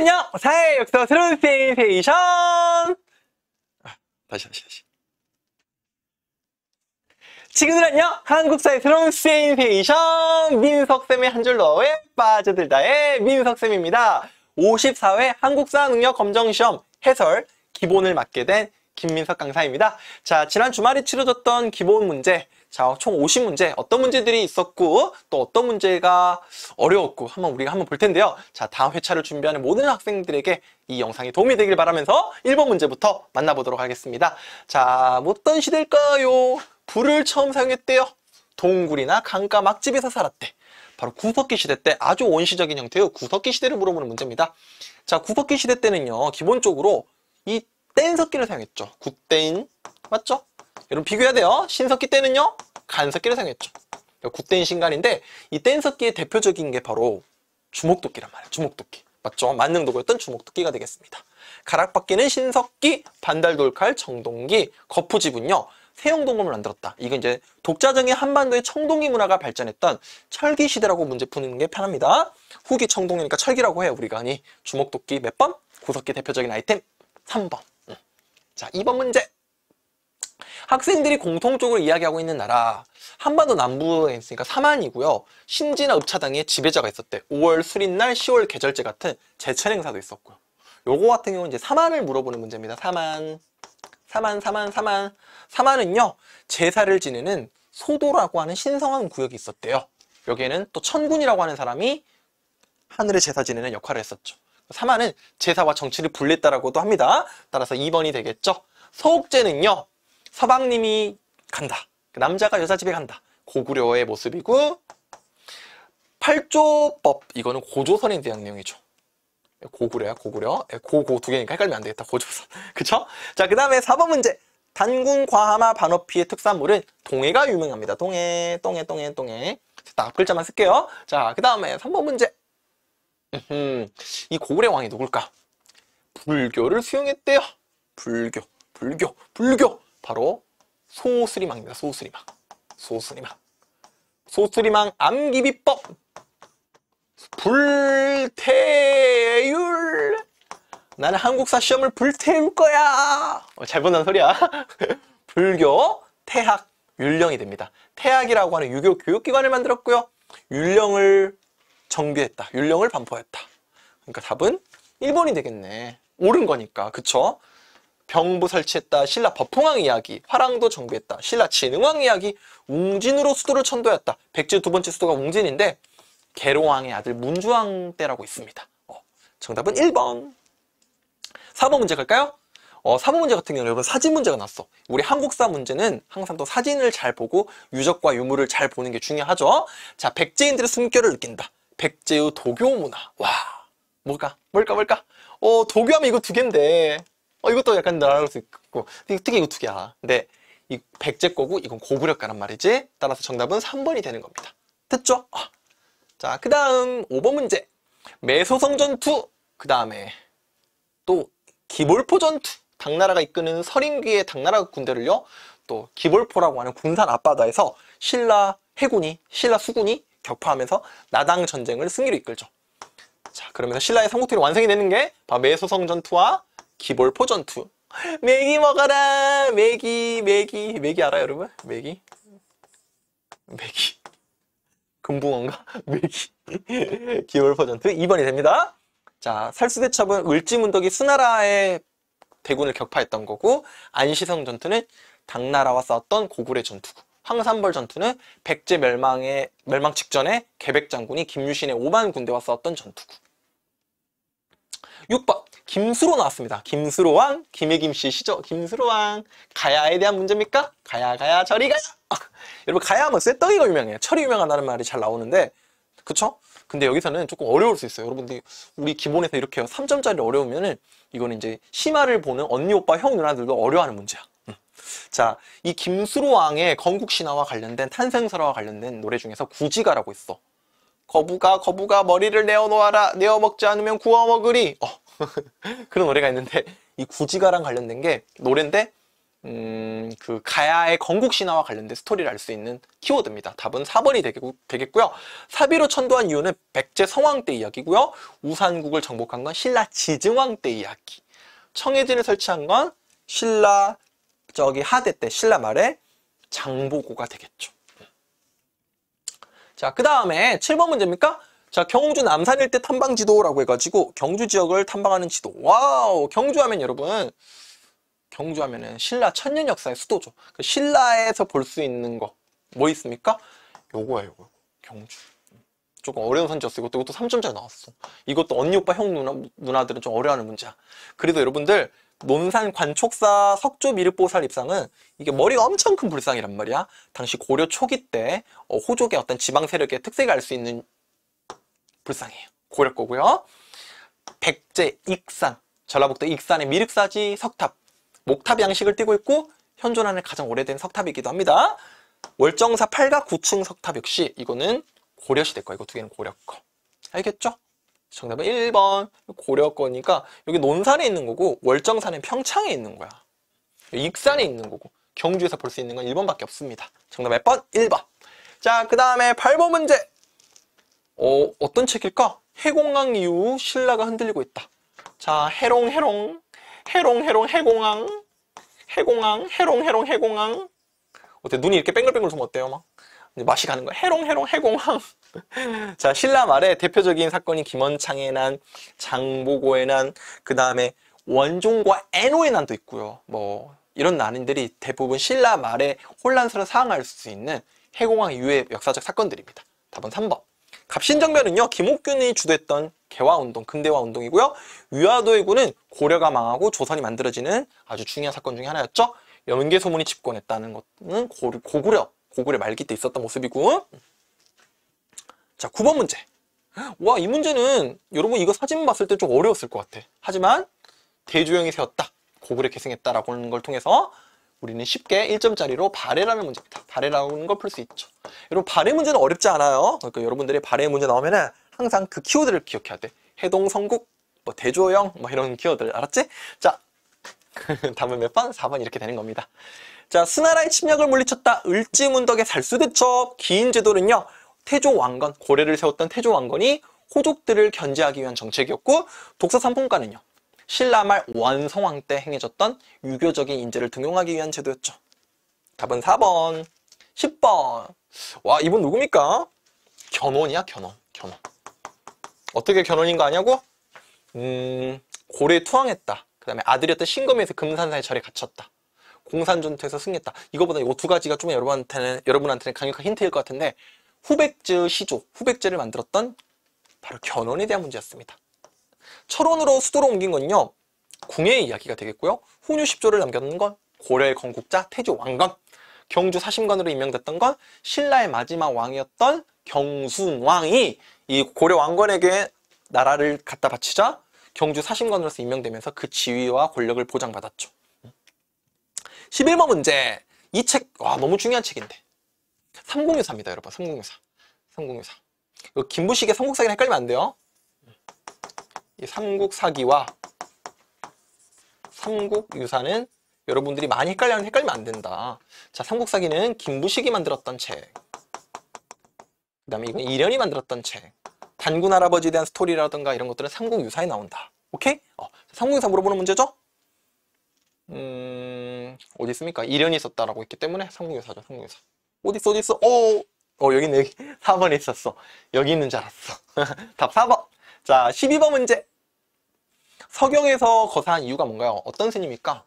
오늘은요 사회 역사 새로운 세이션 아, 다시 다시 다시 지금은요 한국사의 새로운 세이션 민석쌤의 한 줄로에 빠져들다의 민석쌤입니다 54회 한국사 능력 검정시험 해설 기본을 맡게 된 김민석 강사입니다 자 지난 주말에 치러졌던 기본 문제 자, 총 50문제 어떤 문제들이 있었고 또 어떤 문제가 어려웠고 한번 우리가 한번 볼 텐데요. 자, 다음 회차를 준비하는 모든 학생들에게 이 영상이 도움이 되길 바라면서 1번 문제부터 만나보도록 하겠습니다. 자, 어떤 시대일까요? 불을 처음 사용했대요. 동굴이나 강가 막집에서 살았대. 바로 구석기 시대 때 아주 원시적인 형태의 구석기 시대를 물어보는 문제입니다. 자, 구석기 시대 때는요. 기본적으로 이 뗀석기를 사용했죠. 국대 맞죠? 여러분 비교해야 돼요. 신석기 때는요. 간석기를 사용했죠. 굿댄 신간인데 이 댄석기의 대표적인 게 바로 주목도끼란 말이에요. 주목도끼. 맞죠? 만능도구였던 주목도끼가 되겠습니다. 가락바퀴는 신석기, 반달돌칼, 정동기, 거푸집은요. 세형동검을 만들었다. 이건 이제 독자적인 한반도의 청동기 문화가 발전했던 철기 시대라고 문제 푸는 게 편합니다. 후기 청동기니까 철기라고 해요. 우리가 아니 주목도끼 몇 번? 구석기 대표적인 아이템 3번. 자, 2번 문제. 학생들이 공통적으로 이야기하고 있는 나라 한반도 남부에 있으니까 사만이고요. 신진아읍차당의 지배자가 있었대. 5월 수린날, 10월 계절제 같은 제천 행사도 있었고요. 요거 같은 경우는 이제 사만을 물어보는 문제입니다. 사만, 사만, 사만, 사만. 사만은요. 제사를 지내는 소도라고 하는 신성한 구역이 있었대요. 여기에는 또 천군이라고 하는 사람이 하늘의 제사 지내는 역할을 했었죠. 사만은 제사와 정치를 분리했다고도 합니다. 따라서 2번이 되겠죠. 서옥제는요. 서방님이 간다. 그 남자가 여자 집에 간다. 고구려의 모습이고 8조법 이거는 고조선에 대한 내용이죠. 고구려야 고구려. 고고 예, 두 개니까 헷갈리면 안 되겠다. 고조선. 그쵸? 자그 다음에 4번 문제. 단군 과하마 반어피의 특산물은 동해가 유명합니다. 동해, 동해, 동해, 동해. 딱글자만 쓸게요. 자, 그 다음에 3번 문제. 음, 이 고구려 왕이 누굴까? 불교를 수용했대요. 불교, 불교, 불교. 바로 소수리망입니다. 소수리망. 소수리망. 소수리망 암기비법. 불태율. 나는 한국사 시험을 불태울 거야. 어, 잘못난 소리야. 불교, 태학, 율령이 됩니다. 태학이라고 하는 유교 교육기관을 만들었고요. 율령을 정비했다. 율령을 반포했다. 그러니까 답은 1번이 되겠네. 옳은 거니까. 그쵸? 병부 설치했다. 신라 법흥왕 이야기. 화랑도 정비했다. 신라 진흥왕 이야기. 웅진으로 수도를 천도했다. 백제 두 번째 수도가 웅진인데 개로왕의 아들 문주왕 때라고 있습니다. 어, 정답은 1번. 3번 문제 갈까요? 어, 사번 문제 같은 경우는 여러분 사진 문제가 났어. 우리 한국사 문제는 항상 또 사진을 잘 보고 유적과 유물을 잘 보는 게 중요하죠. 자, 백제인들의 숨결을 느낀다. 백제의 도교 문화. 와, 뭘까? 뭘까? 뭘까? 어, 도교하면 이거 두 개인데. 어, 이것도 약간 나아갈수 있고 특히 이거 두 개야 근데 이 백제 거고 이건 고구려가란 말이지 따라서 정답은 3번이 되는 겁니다 됐죠? 아. 자그 다음 5번 문제 매소성 전투 그 다음에 또 기볼포 전투 당나라가 이끄는 서린귀의 당나라 군대를요 또 기볼포라고 하는 군산 앞바다에서 신라 해군이 신라 수군이 격파하면서 나당 전쟁을 승리로 이끌죠 자 그러면서 신라의 성국통일 완성이 되는 게 바로 매소성 전투와 기볼포 전투 메기 먹어라 메기 메기 메기 알아요 여러분? 메기 메기 금붕어인가? 메기 기볼포 전투 2번이 됩니다 자 살수대첩은 을지문덕이 수나라의 대군을 격파했던 거고 안시성 전투는 당나라와 싸웠던 고구려 전투고 황산벌 전투는 백제 멸망의 멸망 직전에 개백 장군이 김유신의 오만 군대와 싸웠던 전투고 6번 김수로 나왔습니다. 김수로왕, 김해김씨 시죠? 김수로왕, 가야에 대한 문제입니까? 가야, 가야, 저리 가야! 아, 여러분, 가야 하면 뭐 쇠떡이가 유명해요. 철이 유명하다는 말이 잘 나오는데, 그쵸? 근데 여기서는 조금 어려울 수 있어요. 여러분들, 우리 기본에서 이렇게 3점짜리 어려우면은, 이거는 이제 심화를 보는 언니, 오빠, 형, 누나들도 어려워하는 문제야. 음. 자, 이 김수로 왕의 건국 신화와 관련된 탄생설화와 관련된 노래 중에서 구지가라고 있어. 거부가 거부가 머리를 내어 놓아라 내어 먹지 않으면 구워 먹으리. 어, 그런 노래가 있는데 이 구지가랑 관련된 게 노래인데 음, 그 가야의 건국 신화와 관련된 스토리를 알 수 있는 키워드입니다. 답은 4번이 되겠고, 요 사비로 천도한 이유는 백제 성왕 때 이야기고요. 우산국을 정복한 건 신라 지증왕 때 이야기. 청해진을 설치한 건 신라 저기 하대 때 신라 말에 장보고가 되겠죠. 자, 그 다음에 7번 문제입니까? 자 경주 남산 일대 탐방 지도라고 해가지고 경주 지역을 탐방하는 지도 와우 경주 하면 여러분 경주 하면은 신라 천년 역사의 수도죠 그 신라에서 볼 수 있는 거 뭐 있습니까? 요거야 요거 경주 조금 어려운 선지였어 이것도, 이것도 3점짜리 나왔어 이것도 언니 오빠 형 누나, 누나들은 좀 어려워하는 문제야 그래서 여러분들 논산 관촉사 석조 미륵보살 입상은 이게 머리가 엄청 큰 불상이란 말이야 당시 고려 초기 때 어, 호족의 어떤 지방 세력의 특색을 알 수 있는 불상해요 고려 거고요. 백제 익산, 전라북도 익산의 미륵사지 석탑, 목탑 양식을 띠고 있고 현존하는 가장 오래된 석탑이기도 합니다. 월정사 8가 9층 석탑 역시 이거는 고려시대 거, 이거 두 개는 고려 거. 알겠죠? 정답은 1번 고려 거니까 여기 논산에 있는 거고 월정산은 평창에 있는 거야. 익산에 있는 거고 경주에서 볼 수 있는 건 1번밖에 없습니다. 정답 몇 번? 1번. 자, 그 다음에 8번 문제 어, 어떤 책일까? 해공항 이후 신라가 흔들리고 있다. 자, 해롱, 해롱, 해롱, 해롱, 해공항, 해공항, 해롱, 해롱, 해공항. 어때? 눈이 이렇게 뱅글뱅글 돌면 어때요? 막. 맛이 가는 거야. 해롱, 해롱, 해공항. 자, 신라 말에 대표적인 사건이 김원창의 난, 장보고의 난, 그 다음에 원종과 애노의 난도 있고요. 뭐, 이런 난인들이 대부분 신라 말에 혼란스러운 상황할 수 있는 해공항 이후의 역사적 사건들입니다. 답은 3번. 갑신정변은요 김옥균이 주도했던 개화운동, 근대화운동이고요. 위화도의군은 고려가 망하고 조선이 만들어지는 아주 중요한 사건 중에 하나였죠. 연계소문이 집권했다는 것은 고구려, 고구려 말기 때 있었던 모습이고 자, 9번 문제. 와, 이 문제는 여러분 이거 사진 봤을 때 좀 어려웠을 것 같아. 하지만 대조영이 세웠다, 고구려 계승했다라고 하는 걸 통해서 우리는 쉽게 1점짜리로 발해라는 문제입니다. 발해라는 걸 풀 수 있죠. 여러분 발해 문제는 어렵지 않아요. 그러니까 여러분들이 발해 문제 나오면은 항상 그 키워드를 기억해야 돼. 해동, 성국, 뭐 대조형 뭐 이런 키워드를 알았지? 자, 답은 몇 번? 4번 이렇게 되는 겁니다. 자, 스나라의 침략을 물리쳤다. 을지문덕의 살수대첩 긴 제도는요. 태조 왕건, 고래를 세웠던 태조 왕건이 호족들을 견제하기 위한 정책이었고 독서 삼품가는요 신라 말 원성왕 때 행해졌던 유교적인 인재를 등용하기 위한 제도였죠. 답은 4번. 10번. 와, 이분 누굽니까? 견훤이야, 견훤. 견훤. 어떻게 견훤인 거 아냐고? 음, 고려에 투항했다. 그 다음에 아들이었던 신검에서 금산사의 절에 갇혔다. 공산전투에서 승리했다. 이거보다 이거 두 가지가 좀 여러분한테는, 여러분한테는 강력한 힌트일 것 같은데, 후백제 시조, 후백제를 만들었던 바로 견훤에 대한 문제였습니다. 철원으로 수도로 옮긴 건요. 궁의 이야기가 되겠고요. 훈유 10조를 남겼는 건 고려의 건국자 태조 왕건 경주 사심관으로 임명됐던 건 신라의 마지막 왕이었던 경순왕이 이 고려 왕건에게 나라를 갖다 바치자 경주 사심관으로서 임명되면서 그 지위와 권력을 보장받았죠. 11번 문제. 이 책, 와, 너무 중요한 책인데. 삼0유사입니다 여러분. 3064. 3064. 김부식의 삼국사기랑 헷갈리면 안 돼요. 삼국사기와 삼국유사는 여러분들이 많이 헷갈려는 헷갈리면 안 된다. 자, 삼국사기는 김부식이 만들었던 책. 그 다음에 이건 이련이 만들었던 책. 단군 할아버지에 대한 스토리라든가 이런 것들은 삼국유사에 나온다. 오케이? 어, 삼국유사 물어보는 문제죠? 음, 어디 있습니까? 이련이 있었다라고 했기 때문에 삼국유사죠, 삼국유사. 어디 있어, 어디 있어? 오! 어, 여기 있네, 여기. 4번에 있었어. 여기 있는 줄 알았어. 답 4번. 자, 12번 문제. 서경에서 거사한 이유가 뭔가요? 어떤 스님일까?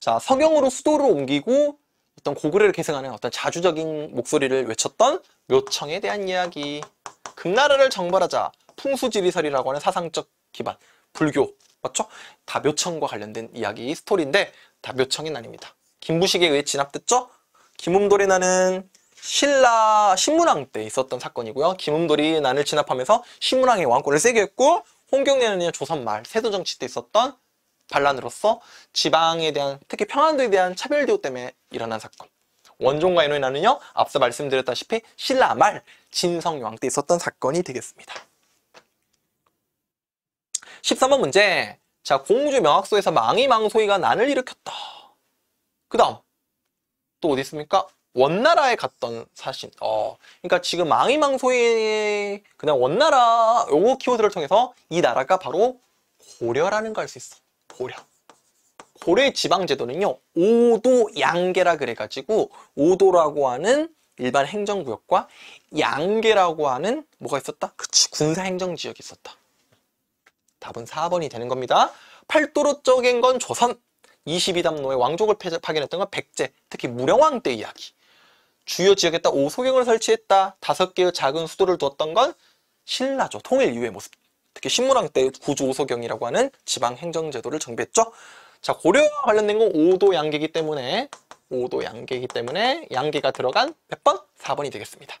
자, 서경으로 수도를 옮기고 어떤 고구려를 계승하는 어떤 자주적인 목소리를 외쳤던 묘청에 대한 이야기. 금나라를 정벌하자. 풍수지리설이라고 하는 사상적 기반. 불교. 맞죠? 다 묘청과 관련된 이야기 스토리인데 다묘청이 아닙니다. 김부식에 의해 진압됐죠? 김음돌이 나는 신라 신문왕 때 있었던 사건이고요. 김음돌이 난을 진압하면서 신문왕의 왕권을 세게 했고 홍경래는 조선말, 세도정치 때 있었던 반란으로서 지방에 대한 특히 평안도에 대한 차별대우 때문에 일어난 사건 원종과 인호의 난은요 앞서 말씀드렸다시피 신라 말 진성왕 때 있었던 사건이 되겠습니다. 13번 문제 자 공주 명학소에서 망이 망소이가 난을 일으켰다. 그 다음 또 어디 있습니까? 원나라에 갔던 사신 어 그러니까 지금 망이망소의 그냥 원나라 요거 키워드를 통해서 이 나라가 바로 고려라는 걸 알 수 있어 고려 고려의 지방제도는요 오도양계라 그래가지고 오도라고 하는 일반 행정구역과 양계라고 하는 뭐가 있었다? 그치 군사행정지역이 있었다 답은 4번이 되는 겁니다 팔도로 쪼갠 건 조선 22담로의 왕족을 파견했던 건 백제 특히 무령왕 때 이야기 주요 지역에딱오소경을 설치했다. 다섯 개의 작은 수도를 두었던 건신라죠 통일 이후의 모습. 특히 신무랑 때 구조 오소경이라고 하는 지방 행정제도를 정비했죠. 자 고려와 관련된 건 5도 양계이기 때문에 5도 양계이기 때문에 양계가 들어간 1 0 0 번? 4번이 되겠습니다.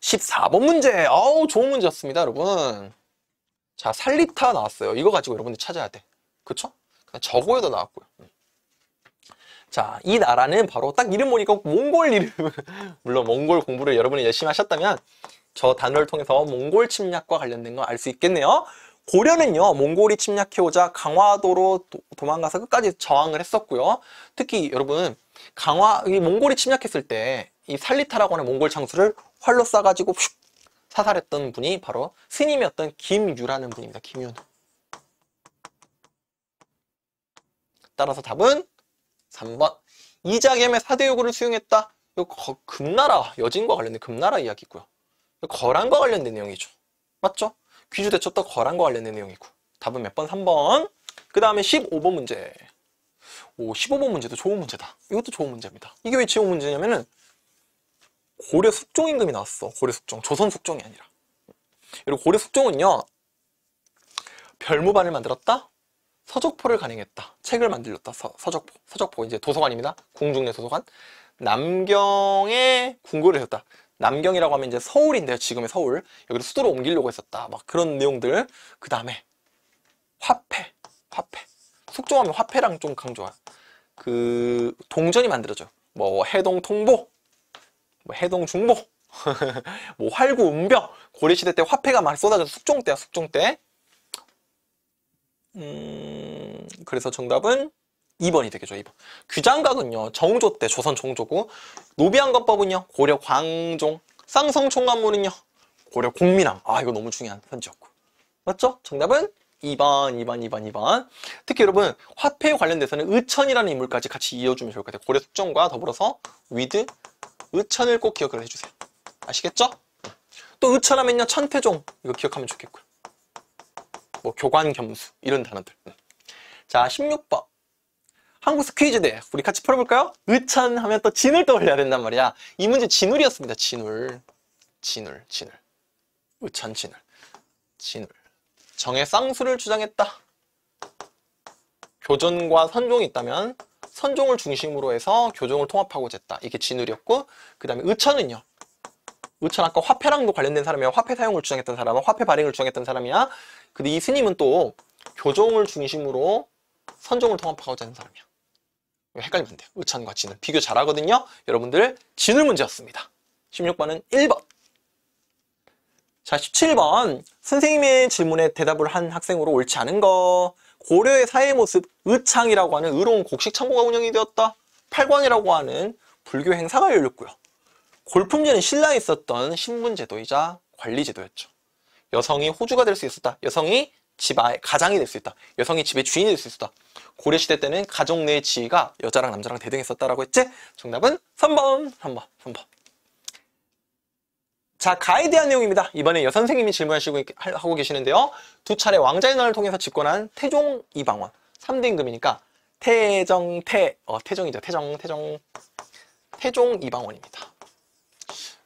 14번 문제. 어우 좋은 문제였습니다 여러분. 자 살리타 나왔어요. 이거 가지고 여러분들 찾아야 돼. 그쵸? 그냥 저거에도 나왔고요. 음. 자, 이 나라는 바로 딱 이름 보니까 몽골 이름. 물론 몽골 공부를 여러분이 열심히 하셨다면 저 단어를 통해서 몽골 침략과 관련된 거 알 수 있겠네요. 고려는요, 몽골이 침략해오자 강화도로 도, 망가서 끝까지 저항을 했었고요. 특히 여러분, 강화, 이 몽골이 침략했을 때 이 살리타라고 하는 몽골 장수를 활로 쏴가지고 휙 사살했던 분이 바로 스님이었던 김유라는 분입니다. 김윤. 따라서 답은 3번 이자겸의 4대 요구를 수용했다. 이 금나라 여진과 관련된 금나라 이야기고요. 거란과 관련된 내용이죠. 맞죠? 귀주 대첩도 거란과 관련된 내용이고. 답은 몇 번? 3번. 그 다음에 15번 문제. 오, 15번 문제도 좋은 문제다. 이것도 좋은 문제입니다. 이게 왜 좋은 문제냐면은 고려 숙종 임금이 나왔어. 고려 숙종. 조선 숙종이 아니라. 그리고 고려 숙종은요. 별무반을 만들었다. 서적포를 간행했다. 책을 만들었다. 서, 서적포. 서적포 이제 도서관입니다. 궁중내 도서관. 남경에 궁궐을 했다. 남경이라고 하면 이제 서울인데요. 지금의 서울. 여기를 수도로 옮기려고 했었다. 막 그런 내용들. 그 다음에 화폐. 화폐. 숙종하면 화폐랑 좀 강조한 그 동전이 만들어져. 뭐 해동 통보, 뭐 해동 중보, 뭐 활구 운벽 고려 시대 때 화폐가 많이 쏟아져. 숙종 때야 숙종 때. 음... 그래서 정답은 2번이 되겠죠, 2번. 규장각은요, 정조 때 조선 정조고, 노비안검법은요, 고려 광종, 쌍성총관문은요, 고려 공민왕. 아, 이거 너무 중요한 편지였고. 맞죠? 정답은 2번, 2번, 2번, 2번. 특히 여러분, 화폐에 관련돼서는 의천이라는 인물까지 같이 이어주면 좋을 것 같아요. 고려 숙정과 더불어서 위드, 의천을 꼭 기억을 해주세요. 아시겠죠? 또 의천하면요, 천태종. 이거 기억하면 좋겠고요. 뭐 교관 겸수, 이런 단어들. 자, 16번. 한국 스퀴즈대 우리 같이 풀어볼까요? 의찬 하면 또 진을 떠올려야 된단 말이야. 이 문제 진울이었습니다. 진울. 진울, 진울. 의찬 진울. 진울. 정의 쌍수를 주장했다. 교전과 선종이 있다면 선종을 중심으로 해서 교종을 통합하고 쟀다. 이게 진울이었고 그 다음에 의천은요. 의천 아까 화폐랑도 관련된 사람이야. 화폐 사용을 주장했던 사람은 화폐 발행을 주장했던 사람이야. 근데 이 스님은 또 교종을 중심으로 선종을 통합하고자하는 사람이야. 헷갈리면 안 돼요. 의찬과 진을. 비교 잘하거든요. 여러분들 진을 문제였습니다. 16번은 1번. 자, 17번. 선생님의 질문에 대답을 한 학생으로 옳지 않은 거. 고려의 사회 모습, 의창이라고 하는 의로운 곡식 창고가 운영이 되었다. 팔관이라고 하는 불교 행사가 열렸고요. 골품제는 신라에 있었던 신분제도이자 관리제도였죠. 여성이 호주가 될 수 있었다. 여성이 집의 가장이 될 수 있다. 여성이 집의 주인이 될 수 있다. 고려시대 때는 가족 내 지위가 여자랑 남자랑 대등했었다라고 했지? 정답은 3번, 3번, 3번. 자, 가에 대한 내용입니다. 이번에 여 선생님이 질문하시고 하고 계시는데요. 두 차례 왕자의 난을 통해서 집권한 태종 이방원. 3대 임금이니까 태정, 태, 어, 태종이죠 태정, 태정. 태종 이방원입니다.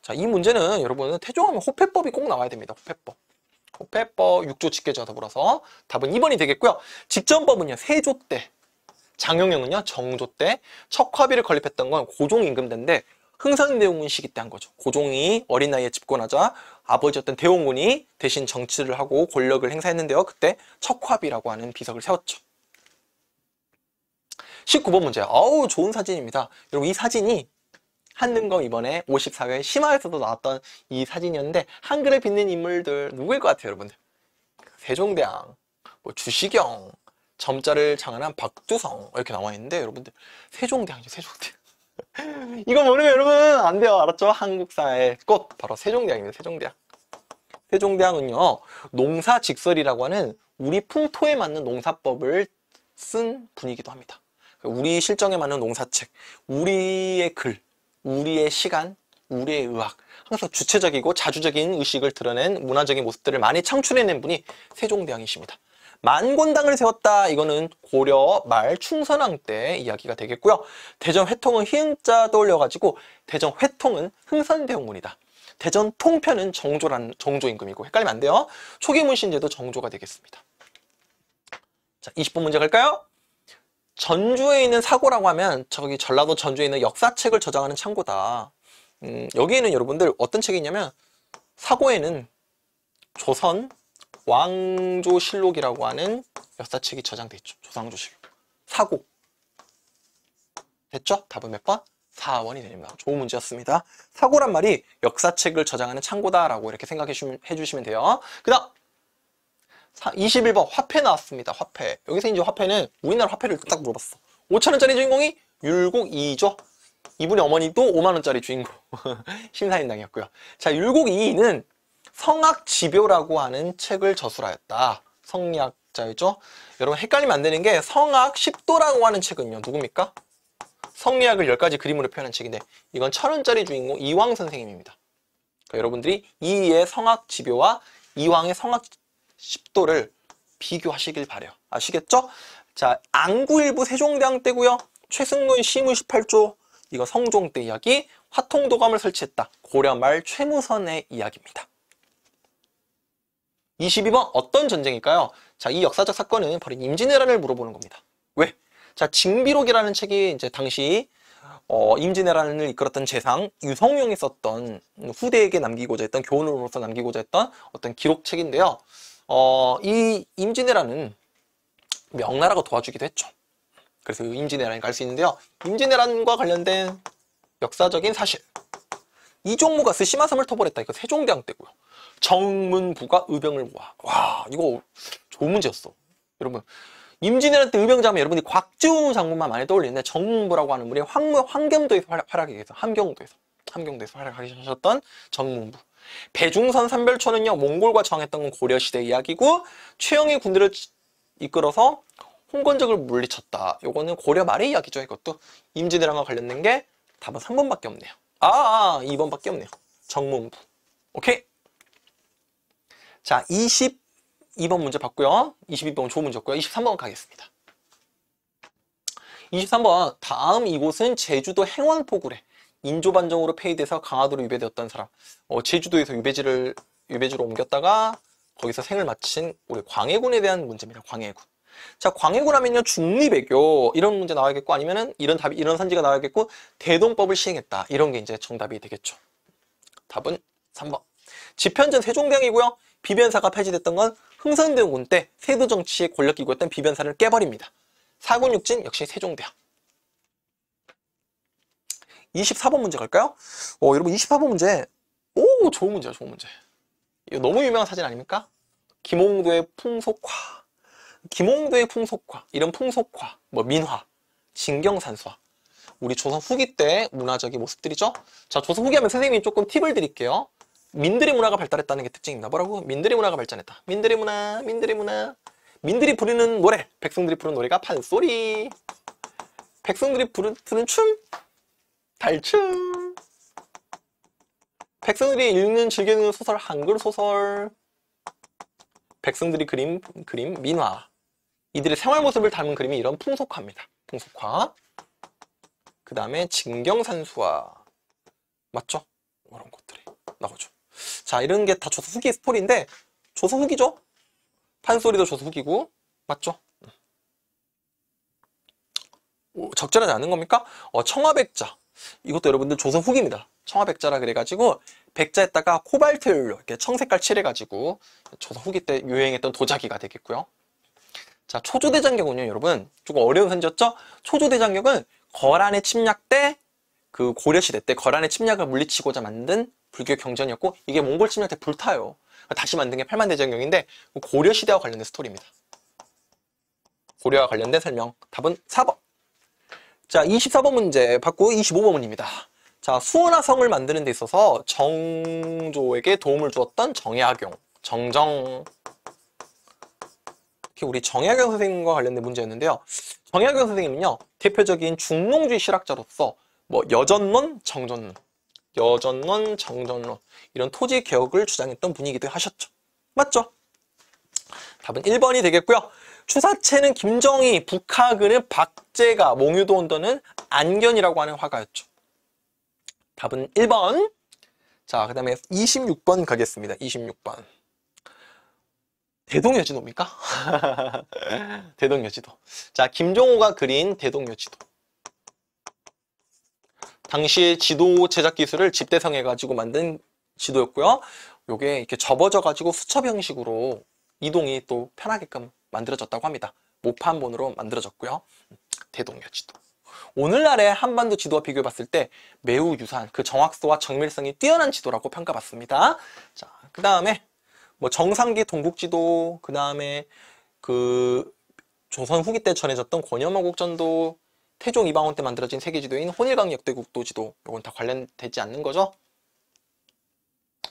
자, 이 문제는 여러분은 태종하면 호패법이 꼭 나와야 됩니다. 호패법. 토폐법 6조 직계제 더불어서 답은 2번이 되겠고요. 직전법은요. 세조 때, 장영영은요. 정조 때, 척화비를 건립했던 건 고종임금 때인데 흥선대웅군 시기 때 한 거죠. 고종이 어린 나이에 집권하자 아버지였던 대웅군이 대신 정치를 하고 권력을 행사했는데요. 그때 척화비라고 하는 비석을 세웠죠. 19번 문제. 아우 좋은 사진입니다. 여러분 이 사진이 한능검 이번에 54회 심화에서도 나왔던 이 사진이었는데 한글에 빛낸 인물들 누구일 것 같아요 여러분들? 세종대왕, 뭐 주시경, 점자를 창안한 박두성 이렇게 나와있는데 여러분들 세종대왕이죠 세종대왕 이거 모르면 여러분 안 돼요 알았죠? 한국사의 꽃 바로 세종대왕입니다 세종대왕 세종대왕은요 농사직설이라고 하는 우리 풍토에 맞는 농사법을 쓴 분이기도 합니다 우리 실정에 맞는 농사책, 우리의 글, 우리의 시간, 우리의 의학, 항상 주체적이고 자주적인 의식을 드러낸 문화적인 모습들을 많이 창출해낸 분이 세종대왕이십니다. 만권당을 세웠다 이거는 고려 말 충선왕 때 이야기가 되겠고요. 대전 회통은 희자 떠올려가지고 대전 회통은 흥선대원군이다. 대전 통편은 정조란 정조 임금이고 헷갈리면 안 돼요. 초기 문신제도 정조가 되겠습니다. 자, 20번 문제 갈까요? 전주에 있는 사고라고 하면 저기 전라도 전주에 있는 역사책을 저장하는 창고다. 음, 여기에는 여러분들 어떤 책이 있냐면 사고에는 조선 왕조실록이라고 하는 역사책이 저장돼 있죠. 조상조실록. 사고. 됐죠? 답은 몇 번? 4번이 됩니다. 좋은 문제였습니다. 사고란 말이 역사책을 저장하는 창고다라고 이렇게 생각해 주시면 돼요. 그 다음 21번 화폐 나왔습니다. 화폐. 여기서 이제 화폐는 우리나라 화폐를 딱 물어봤어. 5천원짜리 주인공이 율곡이죠. 이분의 어머니도 5만원짜리 주인공 신사임당이었고요. 자 율곡이는 성악지묘라고 하는 책을 저술하였다. 성리학자이죠. 여러분 헷갈리면 안 되는 게 성악 1도라고 하는 책은요. 누굽니까? 성리학을 10가지 그림으로 표현한 책인데 이건 천원짜리 주인공 이왕 선생님입니다. 그러니까 여러분들이 이의 성악지묘와 이왕의 성악 10도를 비교하시길 바래요. 아시겠죠? 자, 안구일부 세종대왕 때고요. 최승론 시무 18조 이거 성종 때 이야기 화통도감을 설치했다. 고려 말 최무선의 이야기입니다. 22번 어떤 전쟁일까요? 자, 이 역사적 사건은 바로 임진왜란을 물어보는 겁니다. 왜? 자, 징비록이라는 책이 이제 당시 어, 임진왜란을 이끌었던 재상 유성룡이 썼던 후대에게 남기고자 했던 교훈으로서 남기고자 했던 어떤 기록책인데요. 어, 이 임진왜란은 명나라가 도와주기도 했죠. 그래서 그 임진왜란이 갈 수 있는데요. 임진왜란과 관련된 역사적인 사실. 이종무가 스시마섬을 그 터벌했다. 이거 세종대왕 때고요. 정문부가 의병을 모아. 와, 이거 좋은 문제였어. 여러분, 임진왜란 때 의병 자면 여러분이 곽지우 장군만 많이 떠올리는데 정문부라고 하는 분이 황무, 황경도에서 활약, 활약돼서 함경도에서 함경도에서 활약하셨던 정문부. 배중선 삼별초는요 몽골과 정했던 건 고려시대 이야기고 최영의 군대를 이끌어서 홍건적을 물리쳤다 요거는 고려 말의 이야기죠 이것도 임진왜란과 관련된 게 답은 3번밖에 없네요 아, 아 2번밖에 아, 없네요 정문부 오케이 자 22번 문제 봤고요 22번 좋은 문제였고요 23번 가겠습니다 23번 다음 이곳은 제주도 행원포구래 인조반정으로 폐위돼서 강화도로 유배되었던 사람 어, 제주도에서 유배지를 유배지로 옮겼다가 거기서 생을 마친 우리 광해군에 대한 문제입니다. 광해군. 자, 광해군 하면요. 중립외교 이런 문제 나와야겠고 아니면은 이런 답이 이런 산지가 나와야겠고 대동법을 시행했다. 이런 게 이제 정답이 되겠죠. 답은 3번. 집현전 세종대왕이고요. 비변사가 폐지됐던 건 흥선대원군 때 세도정치의 권력기구였던 비변사를 깨버립니다. 사군육진 역시 세종대왕. 24번 문제 갈까요? 어, 여러분 24번 문제 오 좋은 문제야 좋은 문제 이거 너무 유명한 사진 아닙니까? 김홍도의 풍속화 김홍도의 풍속화 이런 풍속화 뭐 민화 진경산수화 우리 조선 후기 때 문화적인 모습들이죠 자 조선 후기 하면 선생님이 조금 팁을 드릴게요 민들이 문화가 발달했다는 게 특징입니다 뭐라고? 민들이 문화가 발전했다 민들이 문화 민들이 문화 민들이 부르는 노래 백성들이 부르는 노래가 판소리 백성들이 부르는 춤 달춤 백성들이 읽는 즐겨는 소설 한글 소설 백성들이 그림 그림 민화 이들의 생활 모습을 담은 그림이 이런 풍속화입니다. 풍속화 그 다음에 진경산수화 맞죠? 이런 것들이 나오죠. 자 이런 게 다 조선 후기 스토리인데 조선 후기죠? 판소리도 조선 후기고 맞죠? 음. 적절하지 않은 겁니까? 어, 청화백자 이것도 여러분들 조선 후기입니다. 청화백자라 그래가지고 백자에다가 코발트 연료 이렇게 청색깔 칠해가지고 조선 후기 때 유행했던 도자기가 되겠고요. 자 초조대장경은요 여러분 조금 어려운 선지였죠? 초조대장경은 거란의 침략 때 그 고려시대 때 거란의 침략을 물리치고자 만든 불교 경전이었고 이게 몽골 침략 때 불타요. 다시 만든 게 팔만대장경인데 그 고려시대와 관련된 스토리입니다. 고려와 관련된 설명 답은 4번 자, 24번 문제 받고 25번 입니다 자, 수원화성을 만드는 데 있어서 정조에게 도움을 주었던 정약용, 정정. 특히 우리 정약용 선생님과 관련된 문제였는데요. 정약용 선생님은요, 대표적인 중농주의 실학자로서 뭐 여전론, 정전론, 여전론, 정전론 이런 토지 개혁을 주장했던 분이기도 하셨죠. 맞죠? 답은 1번이 되겠고요. 추사체는 김정희, 북학은은 박제가, 몽유도 온도는 안견이라고 하는 화가였죠. 답은 1번. 자, 그 다음에 26번 가겠습니다. 26번. 대동여지도입니까? 대동여지도. 자, 김종호가 그린 대동여지도. 당시의 지도 제작 기술을 집대성해가지고 만든 지도였고요. 요게 이렇게 접어져가지고 수첩 형식으로 이동이 또 편하게끔 만들어졌다고 합니다. 모판본으로 만들어졌고요. 음, 대동여 지도. 오늘날의 한반도 지도와 비교해 봤을 때 매우 유사한 그 정확도와 정밀성이 뛰어난 지도라고 평가받습니다. 자, 그 다음에 뭐 정상기 동국지도, 그 다음에 그 조선 후기 때 전해졌던 권여마국전도 태종 이방원 때 만들어진 세계지도인 혼일강 역대국도 지도 이건 다 관련되지 않는 거죠?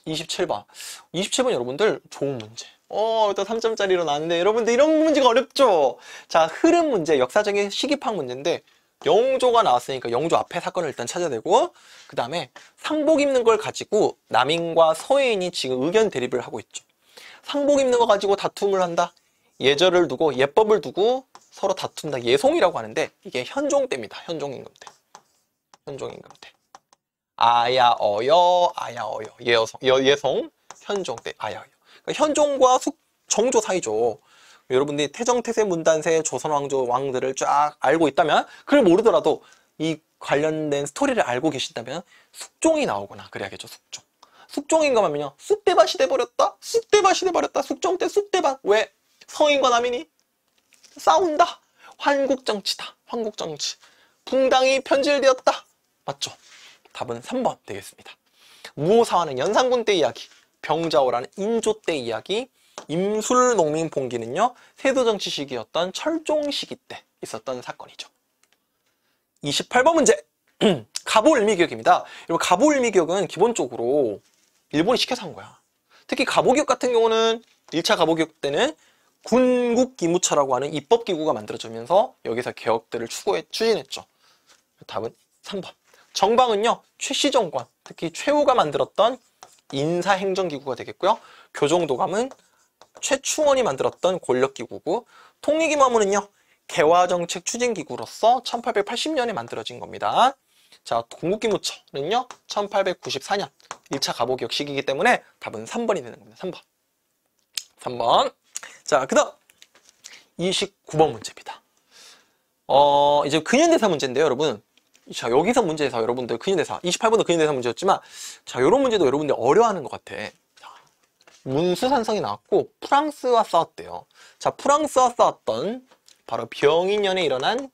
27번. 27번 여러분들 좋은 문제. 어, 또 3점짜리로 나왔는데 여러분들 이런 문제가 어렵죠? 자, 흐름 문제, 역사적인 시기판 문제인데 영조가 나왔으니까 영조 앞에 사건을 일단 찾아야 되고 그 다음에 상복 입는 걸 가지고 남인과 서해인이 지금 의견 대립을 하고 있죠. 상복 입는 거 가지고 다툼을 한다. 예절을 두고 예법을 두고 서로 다툰다. 예송이라고 하는데 이게 현종 때입니다. 현종 임금 때. 현종 임금 때. 아야 어여 아야 어여 예성 예송 현종 때 아야 어여. 그러니까 현종과 숙, 정조 사이죠. 여러분들이 태정, 태세, 문단세, 조선 왕조, 왕들을 쫙 알고 있다면 그걸 모르더라도 이 관련된 스토리를 알고 계신다면 숙종이 나오거나 그래야겠죠. 숙종. 숙종인 것 하면요. 쑥대밭이 돼버렸다. 쑥대밭이 돼버렸다. 숙종 때 쑥대밭. 왜? 성인과 남인이 싸운다. 환국정치다. 환국정치. 붕당이 편질되었다. 맞죠? 답은 3번 되겠습니다. 무호사와는 연산군 때 이야기. 병자호라는 인조 때 이야기 임술 농민 봉기는요 세도 정치 시기였던 철종 시기 때 있었던 사건이죠. 28번 문제 갑오을미교육입니다갑오을미교육은 기본적으로 일본이 시켜서 한 거야. 특히 갑오교육 같은 경우는 1차 갑오교육 때는 군국기무처라고 하는 입법기구가 만들어지면서 여기서 개혁들을 추구해 추진했죠. 답은 3번. 정방은요 최씨 정권, 특히 최후가 만들었던 인사행정기구가 되겠고요. 교정도감은 그 최충원이 만들었던 권력기구고 통일기마무는요 개화정책 추진기구로서 1880년에 만들어진 겁니다. 자, 동국기무처는요. 1894년 1차 가보기역 시기이기 때문에 답은 3번이 되는 겁니다. 3번. 3번. 자, 그 다음 29번 문제입니다. 어, 이제 근현대사 문제인데요, 여러분. 자 여기서 문제에서 여러분들 근인대사 28번도 근인대사 문제였지만 자 이런 문제도 여러분들 어려워하는 것 같아 자, 문수산성이 나왔고 프랑스와 싸웠대요 자 프랑스와 싸웠던 바로 병인년에 일어난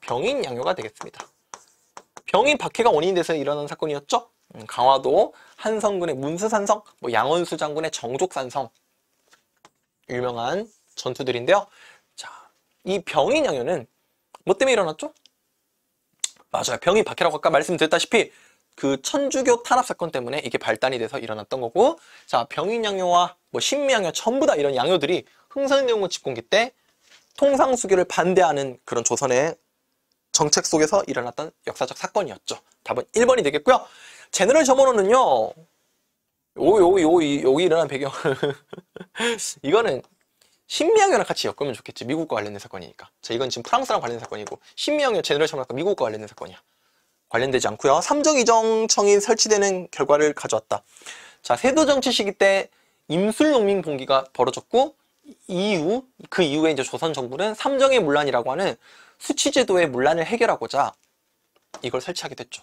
병인 양요가 되겠습니다 병인 박해가 원인이 돼서 일어난 사건이었죠 음, 강화도 한성군의 문수산성 뭐 양원수 장군의 정족산성 유명한 전투들인데요 자이 병인 양요는 뭐 때문에 일어났죠? 맞아요. 병이 박해라고 아까 말씀드렸다시피 그 천주교 탄압 사건 때문에 이게 발단이 돼서 일어났던 거고 자 병인 양요와 뭐 신미 양요 전부 다 이런 양요들이 흥선대원군 집권기때 통상수교를 반대하는 그런 조선의 정책 속에서 일어났던 역사적 사건이었죠. 답은 1번이 되겠고요. 제너럴 점원호는요. 오, 이 오이 오이 여기 일어난 배경을 이거는 신미양이랑 같이 엮으면 좋겠지 미국과 관련된 사건이니까 자 이건 지금 프랑스랑 관련된 사건이고 신미양요 제너레이션 아까 미국과 관련된 사건이야 관련되지 않고요 삼정이정청이 설치되는 결과를 가져왔다 자 세도정치 시기 때 임술농민 봉기가 벌어졌고 이후 그 이후에 이제 조선 정부는 삼정의 문란이라고 하는 수치제도의 문란을 해결하고자 이걸 설치하게 됐죠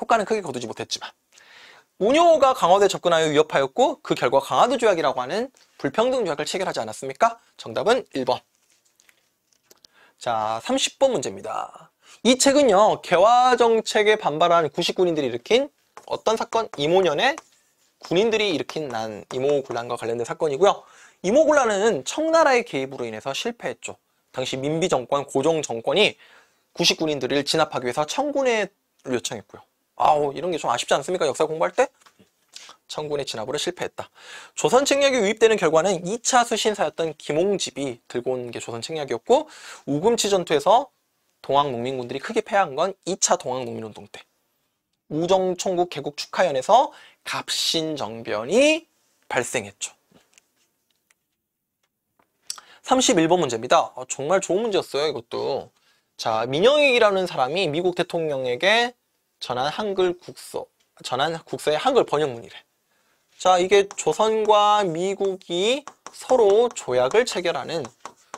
효과는 크게 거두지 못했지만 운효가 강화대에 접근하여 위협하였고 그 결과 강화도 조약이라고 하는 불평등 조약을 체결하지 않았습니까? 정답은 1번. 자, 30번 문제입니다. 이 책은요. 개화 정책에 반발한 구식군인들이 일으킨 어떤 사건? 이모년에 군인들이 일으킨 난 이모군란과 관련된 사건이고요. 이모군란은 청나라의 개입으로 인해서 실패했죠. 당시 민비 정권, 고종 정권이 구식군인들을 진압하기 위해서 청군에 요청했고요. 아우 이런 게 좀 아쉽지 않습니까? 역사 공부할 때? 청군의 진압으로 실패했다. 조선 책략이 유입되는 결과는 2차 수신사였던 김홍집이 들고 온 게 조선 책략이었고 우금치 전투에서 동학 농민군들이 크게 패한 건 2차 동학 농민운동 때 우정총국 개국 축하연에서 갑신정변이 발생했죠. 31번 문제입니다. 아, 정말 좋은 문제였어요, 이것도. 자, 민영익이라는 사람이 미국 대통령에게 전한 한글 국서전한국서의 한글 번역문이래. 자, 이게 조선과 미국이 서로 조약을 체결하는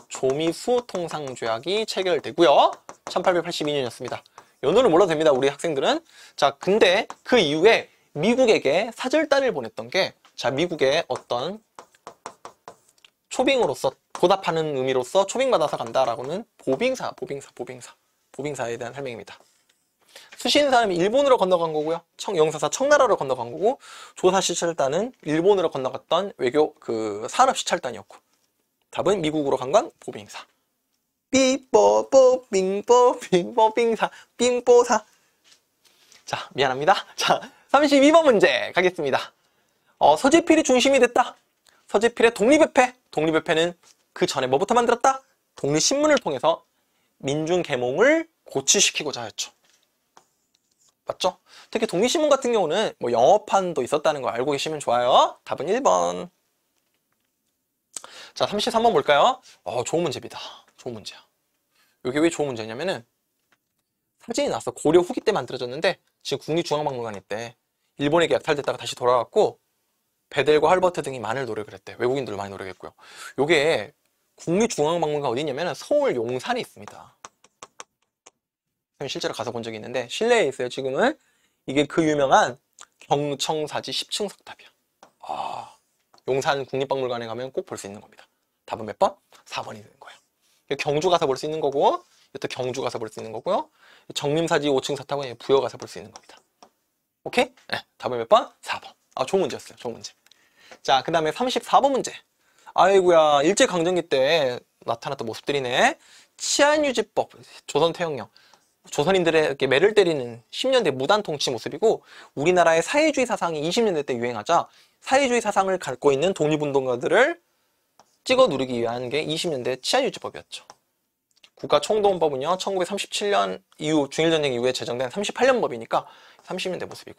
조미수 통상조약이 체결되고요. 1882년이었습니다. 연호는 몰라도 됩니다. 우리 학생들은. 자, 근데 그 이후에 미국에게 사절단을 보냈던 게 자, 미국의 어떤 초빙으로서 보답하는 의미로서 초빙받아서 간다라고는 보빙사, 보빙사, 보빙사, 보빙사에 대한 설명입니다. 수신 사람이 일본으로 건너간 거고요. 청 영사사 청나라로 건너간 거고 조사 시찰단은 일본으로 건너갔던 외교 그 산업 시찰단이었고 답은 미국으로 간 건 보빙사. 삐뽀뽀 빙뽀 빙뽀 빙사 빙뽀사 자 미안합니다. 자 32번 문제 가겠습니다. 어, 서재필이 중심이 됐다. 서재필의 독립협회. 독립협회는 그 전에 뭐부터 만들었다? 독립신문을 통해서 민중계몽을 고취시키고자 했죠. 맞죠? 특히 독립신문 같은 경우는 뭐 영어판도 있었다는 거 알고 계시면 좋아요. 답은 1번. 자, 33번 볼까요? 어, 좋은 문제입니다. 좋은 문제야. 이게 왜 좋은 문제냐면은 사진이 나어 고려 후기 때 만들어졌는데 지금 국립중앙박물관에 있대. 일본에게 약탈됐다가 다시 돌아왔고 베델과 할버트 등이 많은 노력을 했대. 외국인들도 많이 노력했고요. 이게 국립중앙박물관 어디 있냐면 은 서울 용산에 있습니다. 실제로 가서 본 적이 있는데 실내에 있어요. 지금은 이게 그 유명한 경청사지 10층 석탑이야. 아, 용산 국립박물관에 가면 꼭 볼 수 있는 겁니다. 답은 몇 번? 4번이 되는 거예요. 경주 가서 볼 수 있는 거고 이것도 경주 가서 볼 수 있는 거고요. 정림사지 5층 석탑은 부여 가서 볼 수 있는 겁니다. 오케이? 네, 답은 몇 번? 4번. 아, 좋은 문제였어요. 좋은 문제. 자, 그 다음에 34번 문제. 아이구야 일제강점기 때 나타났던 모습들이네. 치안유지법, 조선태영령. 조선인들에게 매를 때리는 10년대 무단 통치 모습이고 우리나라의 사회주의 사상이 20년대 때 유행하자 사회주의 사상을 갖고 있는 독립운동가들을 찍어 누르기 위한 게 20년대 치안유지법이었죠. 국가총동원법은요 1937년 이후 중일전쟁 이후에 제정된 38년 법이니까 30년대 모습이고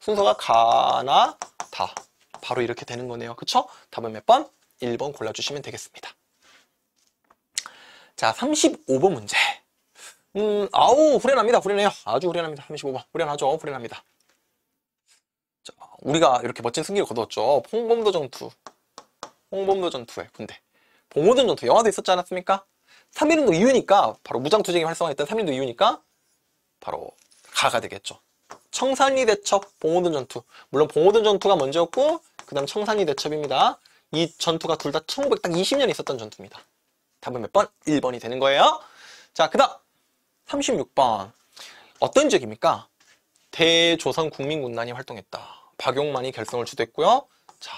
순서가 가나 다 바로 이렇게 되는 거네요 그쵸? 답은 몇 번? 1번 골라주시면 되겠습니다 자 35번 문제 음, 아우, 후련합니다. 후련해요. 아주 후련합니다. 35번. 후련하죠. 후련합니다. 자, 우리가 이렇게 멋진 승기를 거두었죠. 홍범도 전투. 홍범도 전투의 군대. 봉오전 전투. 영화도 있었지 않았습니까? 3 1운동 이유니까, 바로 무장투쟁이 활성화했던 3 1운동 이유니까, 바로 가가 되겠죠. 청산리 대첩, 봉오든 전투. 물론 봉오든 전투가 먼저였고, 그 다음 청산리 대첩입니다. 이 전투가 둘 다 1920년에 있었던 전투입니다. 답은 몇 번? 1번이 되는 거예요. 자, 그 다음! 36번 어떤 지역입니까? 대조선국민군단이 활동했다. 박용만이 결성을 주도했고요. 자,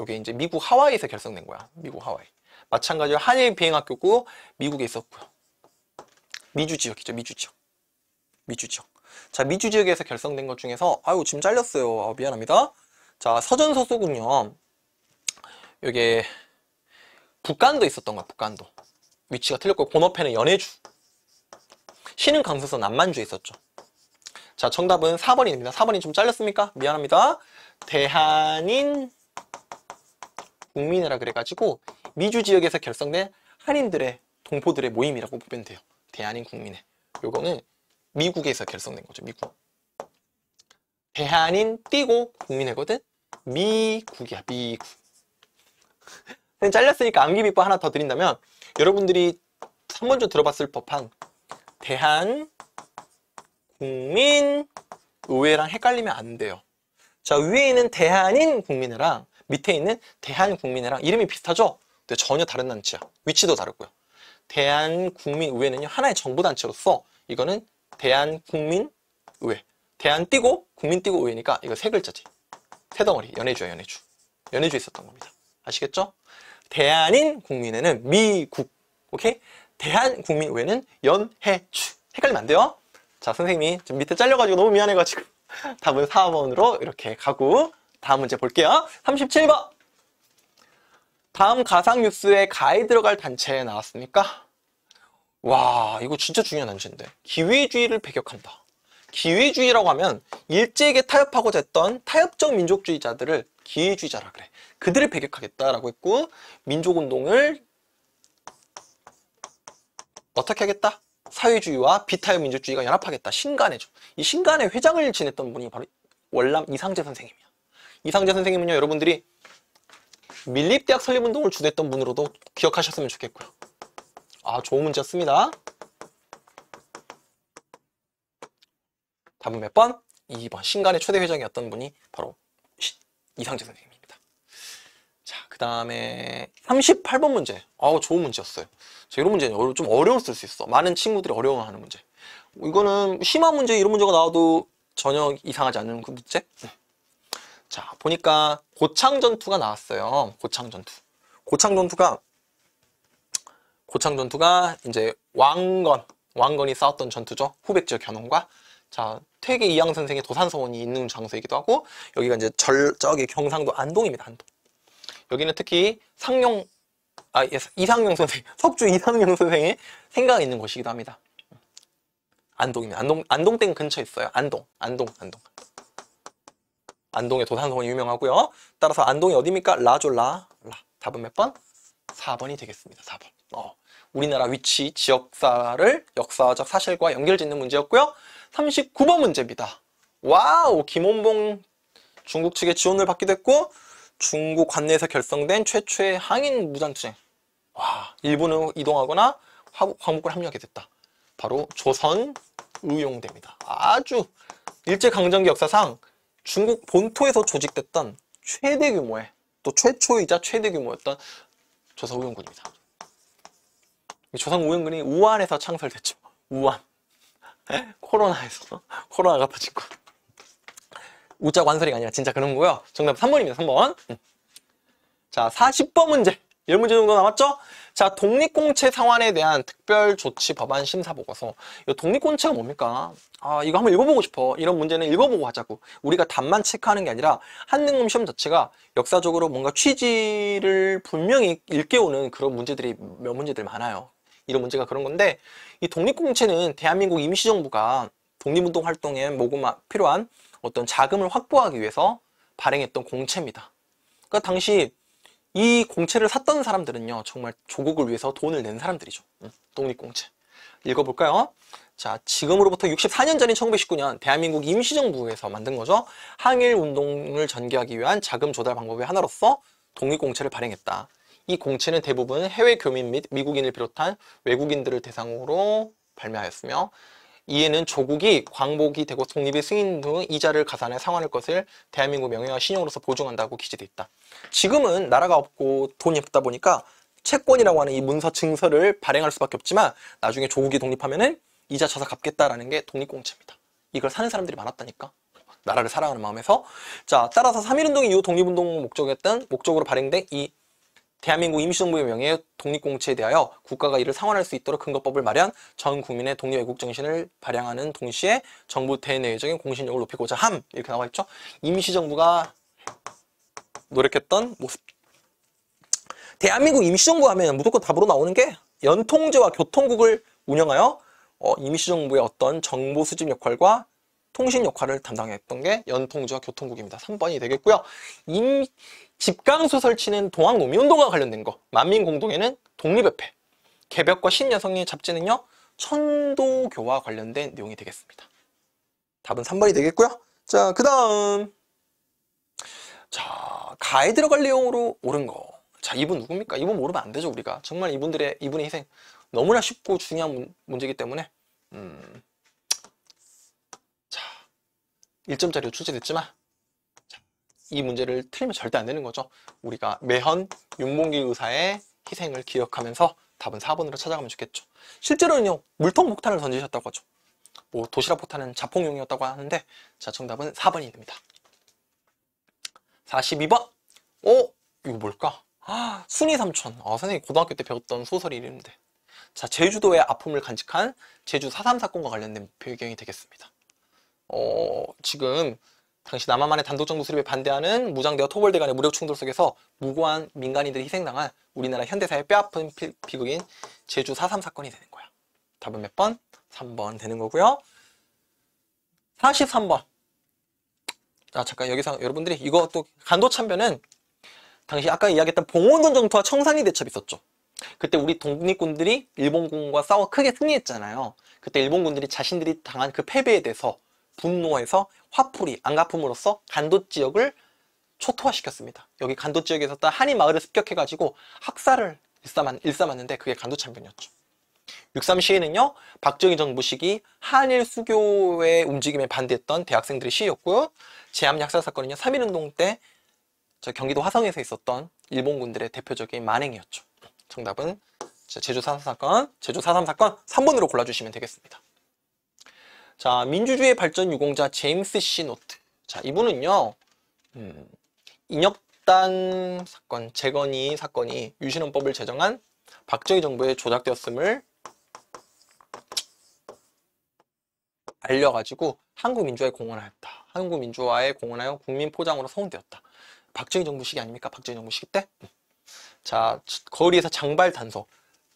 요게 이제 미국 하와이에서 결성된 거야. 미국 하와이. 마찬가지로 한일 비행학교고 미국에 있었고요. 미주 지역이죠. 미주 지역. 미주 지역. 자, 미주 지역에서 결성된 것 중에서 아유, 지금 잘렸어요. 아, 미안합니다. 자, 서전 서소군은요 요게 북한도 있었던 거야. 북한도 위치가 틀렸고 본업회는 연해주. 신은 강서서 남만주에 있었죠. 자, 정답은 4번입니다. 4번이 좀 잘렸습니까? 미안합니다. 대한인 국민이라 그래가지고 미주 지역에서 결성된 한인들의 동포들의 모임이라고 보면 돼요. 대한인 국민회. 요거는 미국에서 결성된 거죠. 미국. 대한인 띠고 국민회거든. 미국이야. 미국. 잘렸으니까 암기비법 하나 더 드린다면 여러분들이 한번째 들어봤을 법한 대한 국민 의회랑 헷갈리면 안 돼요. 자 위에 있는 대한인 국민회랑 밑에 있는 대한 국민회랑 이름이 비슷하죠? 근데 전혀 다른 단체야. 위치도 다르고요. 대한 국민 의회는요 하나의 정부 단체로서 이거는 대한 국민 의회. 대한 띄고 국민 띄고 의회니까 이거 세 글자지. 세 덩어리 연해주야 연해주. 연해주 있었던 겁니다. 아시겠죠? 대한인 국민회는 미국 오케이? 대한국민의회는 연해추. 헷갈리면 안 돼요. 자, 선생님이 지금 밑에 잘려가지고 너무 미안해가지고 답은 4번으로 이렇게 가고 다음 문제 볼게요. 37번. 다음 가상뉴스에 가이 들어갈 단체에 나왔으니까 와 이거 진짜 중요한 단체인데 기회주의를 배격한다. 기회주의라고 하면 일제에게 타협하고자 했던 타협적 민족주의자들을 기회주의자라 그래. 그들을 배격하겠다라고 했고 민족운동을 어떻게 하겠다? 사회주의와 비타협 민주주의가 연합하겠다. 신간회죠. 이 신간회 회장을 지냈던 분이 바로 월남 이상재 선생님이야. 이상재 선생님은요, 여러분들이 밀립대학 설립운동을 주도했던 분으로도 기억하셨으면 좋겠고요. 아, 좋은 문제였습니다. 답은 몇 번? 2번. 신간의 초대 회장이었던 분이 바로 이상재 선생님입니다. 자, 그 다음에 38번 문제. 아우, 좋은 문제였어요. 자, 이런 문제는 좀 어려웠을 수 있어. 많은 친구들이 어려워하는 문제. 이거는 심한 문제 이런 문제가 나와도 전혀 이상하지 않는 그 문제. 네. 자 보니까 고창 전투가 나왔어요. 고창 전투. 고창 전투가 고창 전투가 이제 왕건 왕건이 싸웠던 전투죠. 후백 지역 견훤과 자 퇴계 이양 선생의 도산서원이 있는 장소이기도 하고 여기가 이제 절 저기 경상도 안동입니다. 안동. 여기는 특히 상용 아, 예, 이상용 선생, 석주 이상용 선생의 생각이 있는 곳이기도 합니다. 안동입니다. 안동, 안동댐 근처에 있어요. 안동, 안동, 안동. 안동의 도산성은 유명하고요. 따라서 안동이 어디입니까? 라졸라, 라. 답은 몇 번? 4번이 되겠습니다. 4번. 어. 우리나라 위치, 지역사를 역사적 사실과 연결짓는 문제였고요. 39번 문제입니다. 와우! 김원봉 중국 측의 지원을 받기도 했고 중국 관내에서 결성된 최초의 항인 무장투쟁 와, 일본으로 이동하거나 화목을 합류하게 됐다. 바로 조선 의용대입니다. 아주 일제강점기 역사상 중국 본토에서 조직됐던 최대 규모의 또 최초이자 최대 규모였던 조선 의용군입니다. 조선 의용군이 우한에서 창설됐죠. 우한. 코로나에서 코로나가 터진고 우짜 관설이 아니라 진짜 그런 거고요. 정답 3번입니다. 3번. 음. 자, 40번 문제. 열문제 정도 남았죠? 자, 독립공채 상환에 대한 특별조치 법안 심사 보고서. 이 독립공채가 뭡니까? 아, 이거 한번 읽어보고 싶어. 이런 문제는 읽어보고 하자고. 우리가 답만 체크하는 게 아니라 한능음 시험 자체가 역사적으로 뭔가 취지를 분명히 일깨우는 그런 문제들이 몇 문제들 많아요. 이런 문제가 그런 건데 이 독립공채는 대한민국 임시정부가 독립운동 활동에 모금 필요한 어떤 자금을 확보하기 위해서 발행했던 공채입니다. 그러니까 당시 이 공채를 샀던 사람들은요 정말 조국을 위해서 돈을 낸 사람들이죠 독립공채 읽어볼까요? 자 지금으로부터 64년 전인 1919년 대한민국 임시정부에서 만든 거죠 항일운동을 전개하기 위한 자금 조달 방법의 하나로서 독립공채를 발행했다 이 공채는 대부분 해외 교민 및 미국인을 비롯한 외국인들을 대상으로 발매하였으며 이에는 조국이 광복이 되고 독립이 승인 후 이자를 가산해 상환할 것을 대한민국 명예와 신용으로서 보증한다고 기재돼 있다. 지금은 나라가 없고 돈이 없다 보니까 채권이라고 하는 이 문서 증서를 발행할 수밖에 없지만 나중에 조국이 독립하면은 이자 쳐서 갚겠다라는 게 독립공채입니다. 이걸 사는 사람들이 많았다니까. 나라를 사랑하는 마음에서 자 따라서 3.1운동 이후 독립운동 목적이었던 목적으로 발행된 이 대한민국 임시정부의 명예 독립공채에 대하여 국가가 이를 상환할 수 있도록 근거법을 마련 전 국민의 독립 애국 정신을 발양하는 동시에 정부 대내외적인 공신력을 높이고자 함 이렇게 나와 있죠. 임시정부가 노력했던 모습. 대한민국 임시정부 하면 무조건 답으로 나오는 게 연통제와 교통국을 운영하여 어, 임시정부의 어떤 정보 수집 역할과 통신 역할을 담당했던 게 연통주와 교통국입니다. 3번이 되겠고요. 임, 집강수 설치는 동학농민운동과 관련된 거 만민공동회는 독립협회 개벽과 신여성의 잡지는요. 천도교와 관련된 내용이 되겠습니다. 답은 3번이 되겠고요. 자, 그 다음 자, 가에 들어갈 내용으로 옳은 거. 자, 이분 누굽니까? 이분 모르면 안 되죠, 우리가. 정말 이분들의, 이분의 희생 너무나 쉽고 중요한 문, 제이기 때문에 음, 1점짜리로 출제됐지만 이 문제를 틀리면 절대 안 되는 거죠. 우리가 매헌 윤봉길 의사의 희생을 기억하면서 답은 4번으로 찾아가면 좋겠죠. 실제로는요. 물통 폭탄을 던지셨다고 하죠. 뭐 도시락 폭탄은 자폭용이었다고 하는데 자 정답은 4번이 됩니다. 42번 어? 이거 뭘까? 아, 순이 삼촌. 아, 선생님 고등학교 때 배웠던 소설 이름인데. 자, 제주도의 아픔을 간직한 제주 4.3 사건과 관련된 배경이 되겠습니다. 어, 지금 당시 남한만의 단독정부 수립에 반대하는 무장대와 토벌대 간의 무력 충돌 속에서 무고한 민간인들이 희생당한 우리나라 현대사의 뼈아픈 비, 극인 제주 4.3 사건이 되는 거야. 답은 몇 번? 3번 되는 거고요. 43번. 아 잠깐 여기서 여러분들이 이것도 간도참변은 당시 아까 이야기했던 봉온군 정토와 청산리 대첩 이 있었죠. 그때 우리 독립군들이 일본군과 싸워 크게 승리했잖아요. 그때 일본군들이 자신들이 당한 그 패배에 대해서 분노해서 화풀이, 안가품으로써 간도 지역을 초토화시켰습니다. 여기 간도 지역에 서딱 한이 마을을 습격해가지고 학살을 일삼한, 일삼았는데 그게 간도 참변이었죠. 6.3 시위는요. 박정희 정부 시기 한일 수교의 움직임에 반대했던 대학생들의 시위였고요. 제암 약살 사건은요. 3.1운동 때저 경기도 화성에서 있었던 일본군들의 대표적인 만행이었죠. 정답은 제주 4.3 사건, 제주 4.3 사건 3번으로 골라주시면 되겠습니다. 자, 민주주의 발전 유공자 제임스 시 노트. 자, 이분은요. 음, 인혁당 사건, 재건이 사건이 유신헌법을 제정한 박정희 정부에 조작되었음을 알려가지고 한국민주화에 공헌하였다. 한국민주화에 공헌하여 국민포장으로 서운되었다. 박정희 정부 시기 아닙니까? 박정희 정부 시기 때? 음. 자, 거리에서 장발 단속.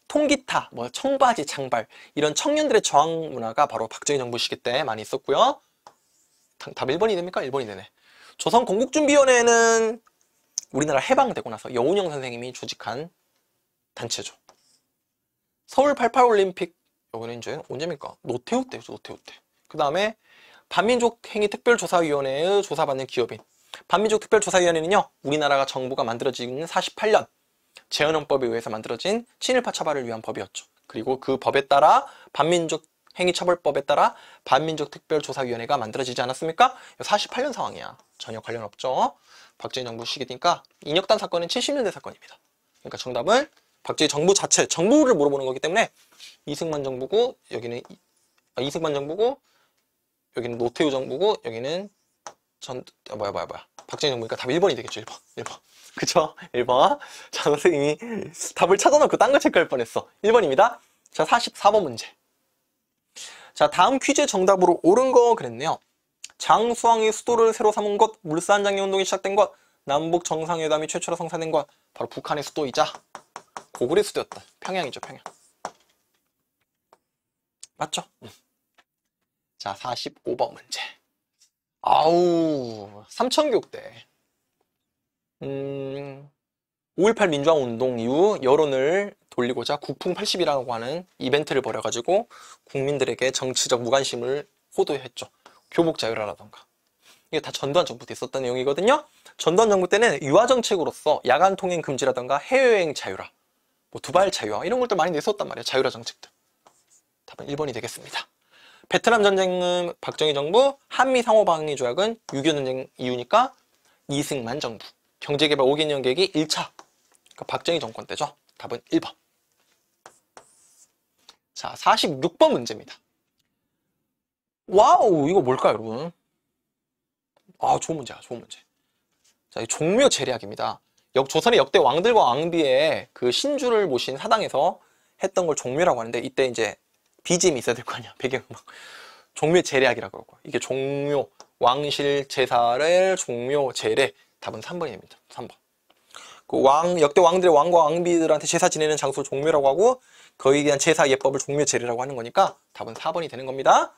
통기타, 뭐 청바지, 장발 이런 청년들의 저항 문화가 바로 박정희 정부 시기 때 많이 있었고요. 답 1번이 됩니까? 1번이 되네. 조선 건국준비위원회는 우리나라 해방되고 나서 여운형 선생님이 조직한 단체죠. 서울 88올림픽 여기는 이제 언제입니까? 노태우 때죠. 노태우 때. 그 다음에 반민족행위특별조사위원회의 조사받는 기업인 반민족특별조사위원회는요. 우리나라가 정부가 만들어진 48년 재헌헌법에 의해서 만들어진 친일파 처벌을 위한 법이었죠. 그리고 그 법에 따라 반민족 행위처벌법에 따라 반민족 특별조사위원회가 만들어지지 않았습니까? 48년 상황이야. 전혀 관련 없죠. 박정희 정부 시기니까 인혁단 사건은 70년대 사건입니다. 그러니까 정답은 박정희 정부 자체, 정부를 물어보는 거기 때문에 이승만 정부고 여기는 아, 이승만 정부고 여기는 노태우 정부고 여기는 전 아, 뭐야 뭐야 뭐야 박정희 정부니까 답 1번이 되겠죠 1번 1번 그쵸? 1번. 자, 선생님이 답을 찾아놓고 딴 거 체크할 뻔했어. 1번입니다. 자, 44번 문제. 자, 다음 퀴즈 정답으로 옳은 거 그랬네요. 장수왕이 수도를 새로 삼은 것, 물산장애 운동이 시작된 것, 남북 정상회담이 최초로 성사된 것, 바로 북한의 수도이자 고구려 수도였다. 평양이죠, 평양. 맞죠? 자, 45번 문제. 아우, 삼천교육대. 음, 5.18 민주화운동 이후 여론을 돌리고자 국풍 80이라고 하는 이벤트를 벌여가지고 국민들에게 정치적 무관심을 호도했죠. 교복 자유화라던가. 이게 다 전두환 정부 때 있었던 내용이거든요. 전두환 정부 때는 유화 정책으로서 야간 통행 금지라던가 해외여행 자유화, 뭐 두발 자유화 이런 것들 많이 냈었단 말이에요. 자유화 정책들. 답은 1번이 되겠습니다. 베트남 전쟁은 박정희 정부, 한미 상호 방위 조약은 6.25 전쟁 이후니까 이승만 정부. 경제개발 5개년 계획이 1차 그러니까 박정희 정권 때죠 답은 1번 자 46번 문제입니다 와우 이거 뭘까요 여러분 아 좋은 문제야 좋은 문제 자, 이 종묘 제례학입니다 역, 조선의 역대 왕들과 왕비의 그 신주를 모신 사당에서 했던 걸 종묘라고 하는데 이때 이제 BGM이 있어야 될 거 아니야 배경음악 뭐. 종묘 제례학이라고 그러고 이게 종묘 왕실 제사를 종묘 제례 답은 3번입니다. 3번. 그 왕, 역대 왕들의 왕과 왕비들한테 제사 지내는 장소 종묘라고 하고 거기에 대한 제사 예법을 종묘 제례라고 하는 거니까 답은 4번이 되는 겁니다.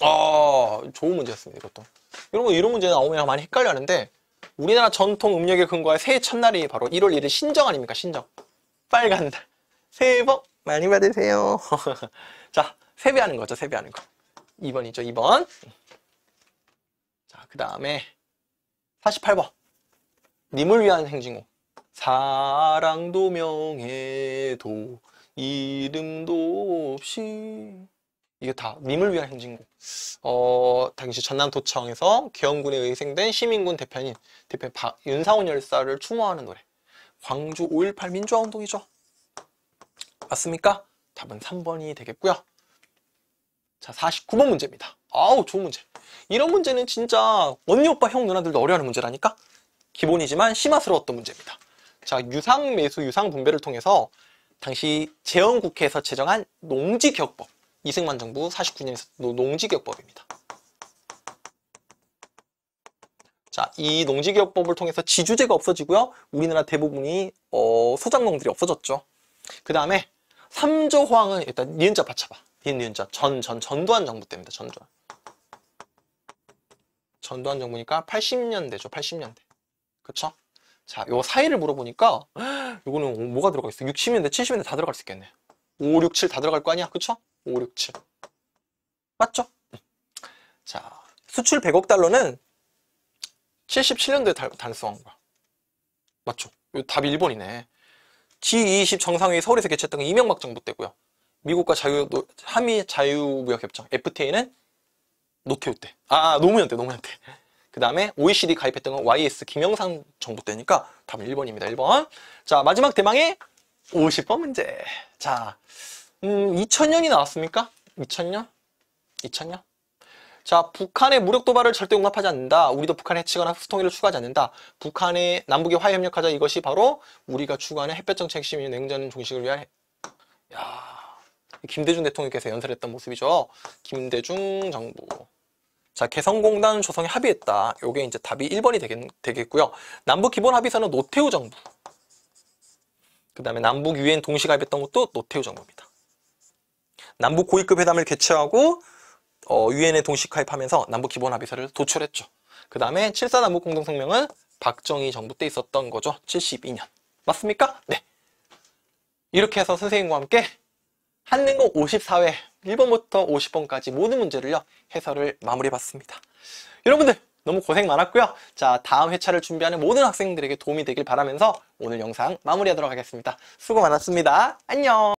아, 좋은 문제였습니다. 이것도. 여러분 이런 문제 나오면 많이 헷갈려하는데 우리나라 전통 음력에 근거한 새해 첫날이 바로 1월 1일 신정 아닙니까? 신정. 빨간 날. 새해 복 많이 받으세요. 자, 세배하는 거죠. 세배하는 거. 2번이죠. 2번. 그 다음에 48번 님을 위한 행진곡 사랑도 명예도 이름도 없이 이게 다 님을 위한 행진곡 어 당시 전남도청에서 기엄군에 의생된 시민군 대표인 대표 박, 윤상훈 열사를 추모하는 노래 광주 5.18 민주화운동이죠 맞습니까? 답은 3번이 되겠고요 자, 49번 문제입니다. 아우, 좋은 문제. 이런 문제는 진짜 언니, 오빠, 형, 누나들도 어려워하는 문제라니까? 기본이지만 심화스러웠던 문제입니다. 자, 유상 매수, 유상 분배를 통해서 당시 재헌국회에서 제정한 농지개혁법, 이승만 정부 49년에서 농지개혁법입니다. 자, 이 농지개혁법을 통해서 지주제가 없어지고요. 우리나라 대부분이 어, 소작농들이 없어졌죠. 그 다음에 3조 호항은 일단 니은자 받쳐봐. 빈윤자 전, 전, 전두환 정부 때입니다. 전두환. 전두환 정부니까 80년대죠. 80년대. 그쵸? 자, 요 사이를 물어보니까 요거는 뭐가 들어가 있어? 60년대, 70년대 다 들어갈 수 있겠네. 5, 6, 7 다 들어갈 거 아니야? 그쵸? 5, 6, 7. 맞죠? 음. 자, 수출 100억 달러는 77년도에 달성한 거야. 맞죠? 답이 1번이네. G20 정상회의 서울에서 개최했던 건 이명박 정부 때고요. 미국과 자유 한미 자유무역 협정 FTA는 노태우 때, 아, 아 노무현 때, 노무현 때. 그 다음에 OECD 가입했던 건 YS 김영삼 정부 때니까 답은 1번입니다. 1번. 자 마지막 대망의 50번 문제. 자, 음, 2000년이 나왔습니까? 2000년? 2000년? 자, 북한의 무력 도발을 절대 용납하지 않는다. 우리도 북한에 해치거나 흡 수통일을 추구하지 않는다. 북한의 남북의 화해 협력하자 이것이 바로 우리가 추구하는 햇볕 정책 시민 냉전 종식을 위한 야, 김대중 대통령께서 연설했던 모습이죠. 김대중 정부. 자, 개성공단 조성에 합의했다. 요게 이제 답이 1번이 되겠, 고요 남북 기본 합의서는 노태우 정부. 그 다음에 남북 유엔 동시 가입했던 것도 노태우 정부입니다. 남북 고위급 회담을 개최하고 어, 유엔에 어, 동시 가입하면서 남북 기본 합의서를 도출했죠. 그 다음에 7사 남북 공동성명은 박정희 정부 때 있었던 거죠. 72년. 맞습니까? 네. 이렇게 해서 선생님과 함께 한능고 54회 1번부터 50번까지 모든 문제를요 해설을 마무리해봤습니다. 여러분들 너무 고생 많았고요. 자 다음 회차를 준비하는 모든 학생들에게 도움이 되길 바라면서 오늘 영상 마무리하도록 하겠습니다. 수고 많았습니다. 안녕